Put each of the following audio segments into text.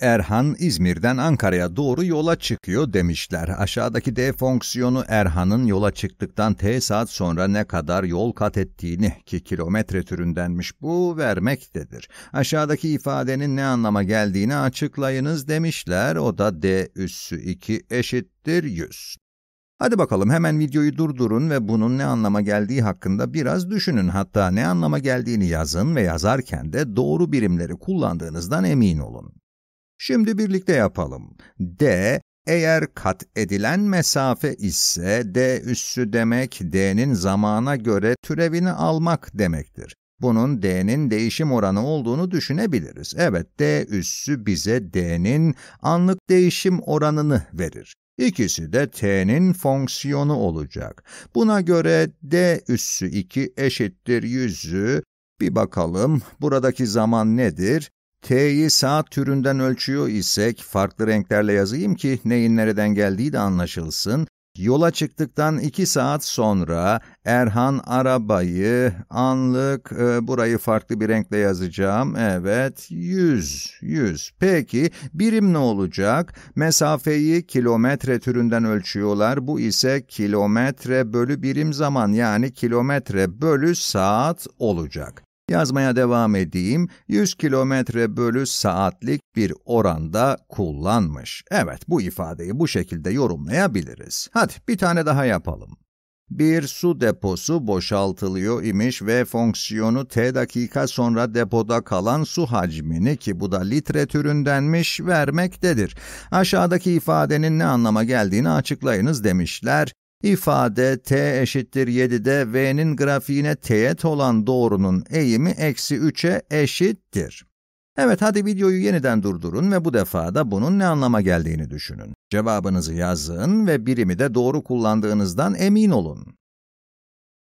Erhan İzmir'den Ankara'ya doğru yola çıkıyor demişler. Aşağıdaki D fonksiyonu Erhan'ın yola çıktıktan T saat sonra ne kadar yol kat ettiğini ki kilometre türündenmiş bu vermektedir. Aşağıdaki ifadenin ne anlama geldiğini açıklayınız demişler. O da D üssü 2 eşittir 100. Hadi bakalım hemen videoyu durdurun ve bunun ne anlama geldiği hakkında biraz düşünün. Hatta ne anlama geldiğini yazın ve yazarken de doğru birimleri kullandığınızdan emin olun. Şimdi birlikte yapalım. D eğer kat edilen mesafe ise d üssü demek d'nin zamana göre türevini almak demektir. Bunun d'nin değişim oranı olduğunu düşünebiliriz. Evet d üssü bize d'nin anlık değişim oranını verir. İkisi de t'nin fonksiyonu olacak. Buna göre d üssü 2 eşittir 100'ü bir bakalım buradaki zaman nedir? T'yi saat türünden ölçüyor isek farklı renklerle yazayım ki neyin nereden geldiği de anlaşılsın. Yola çıktıktan iki saat sonra Erhan arabayı, anlık, e, burayı farklı bir renkle yazacağım. Evet, 100, 100. Peki, birim ne olacak? Mesafeyi kilometre türünden ölçüyorlar. Bu ise kilometre bölü birim zaman yani kilometre bölü saat olacak. Yazmaya devam edeyim. 100 kilometre bölü saatlik bir oranda kullanmış. Evet, bu ifadeyi bu şekilde yorumlayabiliriz. Hadi bir tane daha yapalım. Bir su deposu boşaltılıyor imiş ve fonksiyonu t dakika sonra depoda kalan su hacmini ki bu da litre türündenmiş vermektedir. Aşağıdaki ifadenin ne anlama geldiğini açıklayınız demişler. İfade t eşittir 7'de v'nin grafiğine teğet olan doğrunun eğimi eksi 3'e eşittir. Evet hadi videoyu yeniden durdurun ve bu defa da bunun ne anlama geldiğini düşünün. Cevabınızı yazın ve birimi de doğru kullandığınızdan emin olun.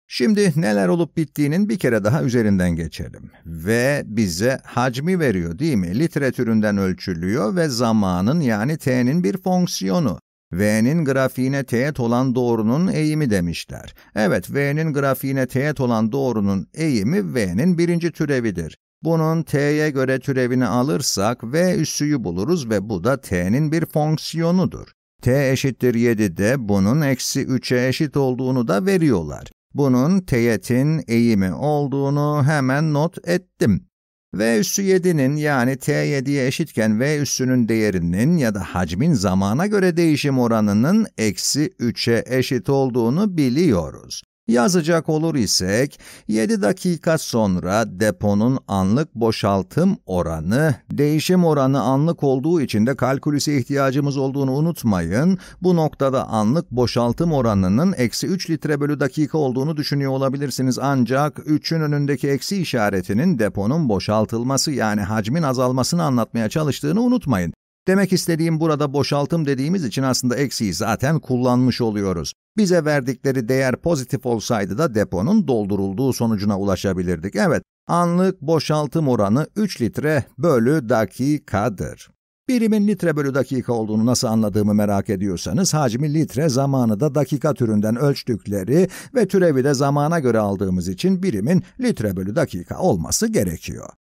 Şimdi neler olup bittiğinin bir kere daha üzerinden geçelim. V bize hacmi veriyor değil mi? Literatüründen ölçülüyor ve zamanın yani t'nin bir fonksiyonu. V'nin grafiğine teğet olan doğrunun eğimi demişler. Evet, V'nin grafiğine teğet olan doğrunun eğimi V'nin birinci türevidir. Bunun t'ye göre türevini alırsak v üssüyü buluruz ve bu da t'nin bir fonksiyonudur. t eşittir 7'de bunun eksi 3'e eşit olduğunu da veriyorlar. Bunun teğetin eğimi olduğunu hemen not ettim. V üssü 7'nin yani T7'ye eşitken V üssünün değerinin ya da hacmin zamana göre değişim oranının eksi 3'e eşit olduğunu biliyoruz. Yazacak olur isek 7 dakika sonra deponun anlık boşaltım oranı, değişim oranı anlık olduğu için de kalkülüse ihtiyacımız olduğunu unutmayın. Bu noktada anlık boşaltım oranının eksi 3 litre bölü dakika olduğunu düşünüyor olabilirsiniz ancak 3'ün önündeki eksi işaretinin deponun boşaltılması yani hacmin azalmasını anlatmaya çalıştığını unutmayın. Demek istediğim burada boşaltım dediğimiz için aslında eksiği zaten kullanmış oluyoruz. Bize verdikleri değer pozitif olsaydı da deponun doldurulduğu sonucuna ulaşabilirdik. Evet, anlık boşaltım oranı 3 litre bölü dakikadır. Birimin litre bölü dakika olduğunu nasıl anladığımı merak ediyorsanız, hacmi litre, zamanı da dakika türünden ölçtükleri ve türevi de zamana göre aldığımız için birimin litre bölü dakika olması gerekiyor.